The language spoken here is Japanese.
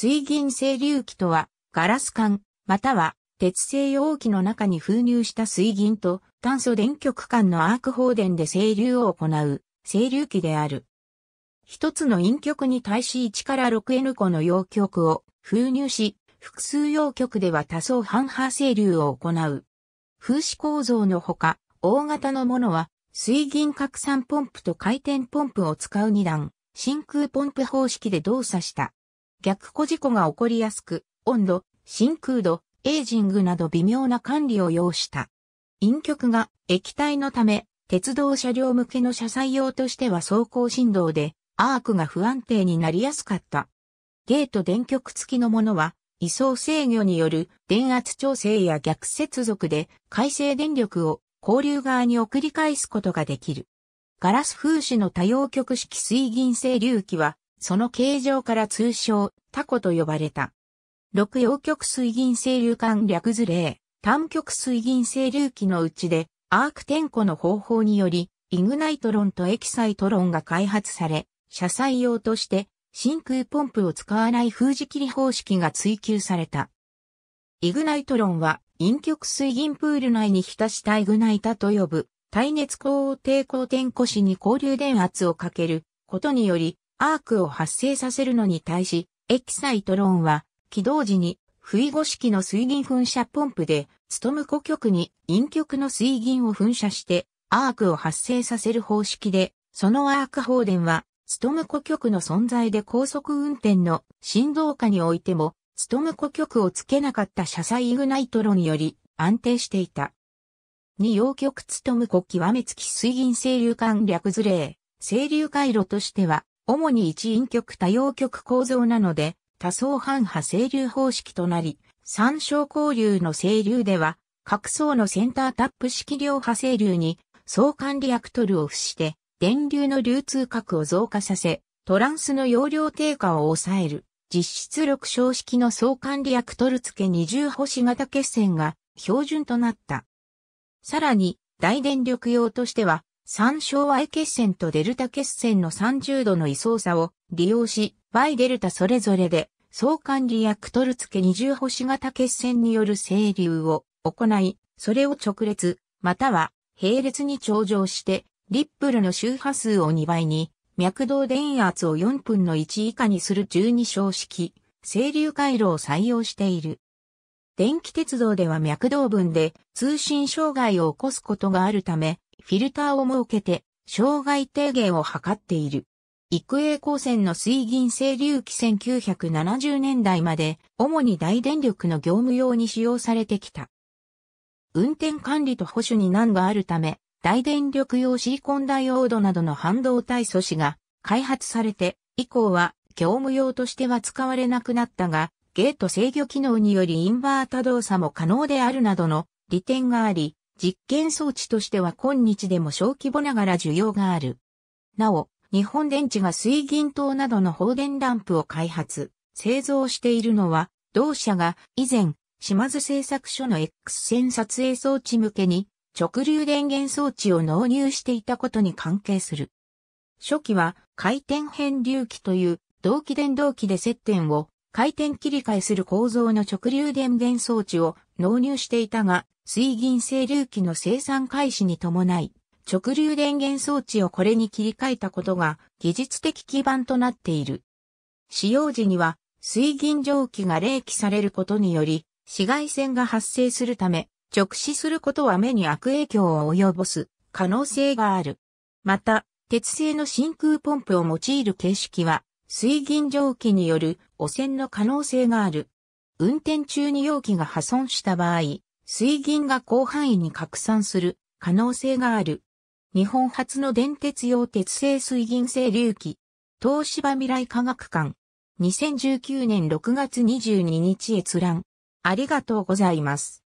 水銀清流器とは、ガラス管、または鉄製容器の中に封入した水銀と炭素電極管のアーク放電で清流を行う清流器である。一つの陰極に対し1から 6N 個の陽極を封入し、複数陽極では多層半波清流を行う。風刺構造のほか、大型のものは水銀拡散ポンプと回転ポンプを使う2段、真空ポンプ方式で動作した。逆湖事故が起こりやすく、温度、真空度、エイジングなど微妙な管理を要した。陰極が液体のため、鉄道車両向けの車載用としては走行振動で、アークが不安定になりやすかった。ゲート電極付きのものは、位相制御による電圧調整や逆接続で回生電力を交流側に送り返すことができる。ガラス風刺の多様極式水銀製流器はその形状から通称、タコと呼ばれた。六洋極水銀清流管略図例、単極水銀清流器のうちで、アーク点呼の方法により、イグナイトロンとエキサイトロンが開発され、車載用として、真空ポンプを使わない封じ切り方式が追求された。イグナイトロンは、陰極水銀プール内に浸したイグナイタと呼ぶ、耐熱高低抗点呼子に交流電圧をかけることにより、アークを発生させるのに対し、エキサイトロンは、起動時に、不意五式の水銀噴射ポンプで、ストム湖極に陰極の水銀を噴射して、アークを発生させる方式で、そのアーク放電は、ストム湖極の存在で高速運転の振動下においても、ストム湖極をつけなかった車載イグナイトロにより安定していた。二陽極ストム湖極めつき水銀清流管略図例、清流回路としては、主に一陰極多陽極構造なので、多層半波整流方式となり、三小交流の整流では、各層のセンタータップ式量波整流に相関リアクトルを付して、電流の流通核を増加させ、トランスの容量低下を抑える。実質力小式の相関リアクトル付け二重星型血栓が標準となった。さらに、大電力用としては、三小愛決線とデルタ決線の30度の位相差を利用し、Y デルタそれぞれで相関リアクトル付け二重星型決線による整流を行い、それを直列、または並列に頂上して、リップルの周波数を2倍に、脈動電圧を4分の1以下にする12小式、整流回路を採用している。電気鉄道では脈動分で通信障害を起こすことがあるため、フィルターを設けて、障害低減を図っている。育英高専の水銀清流機1970年代まで、主に大電力の業務用に使用されてきた。運転管理と保守に難があるため、大電力用シリコンダイオードなどの半導体素子が開発されて、以降は業務用としては使われなくなったが、ゲート制御機能によりインバータ動作も可能であるなどの利点があり、実験装置としては今日でも小規模ながら需要がある。なお、日本電池が水銀灯などの放電ランプを開発、製造しているのは、同社が以前、島津製作所の X 線撮影装置向けに直流電源装置を納入していたことに関係する。初期は回転変流器という同期電動機で接点を回転切り替えする構造の直流電源装置を納入していたが、水銀整流器の生産開始に伴い、直流電源装置をこれに切り替えたことが技術的基盤となっている。使用時には水銀蒸気が冷気されることにより、紫外線が発生するため、直視することは目に悪影響を及ぼす可能性がある。また、鉄製の真空ポンプを用いる形式は、水銀蒸気による汚染の可能性がある。運転中に容器が破損した場合、水銀が広範囲に拡散する可能性がある。日本初の電鉄用鉄製水銀製流器。東芝未来科学館。2019年6月22日閲覧。ありがとうございます。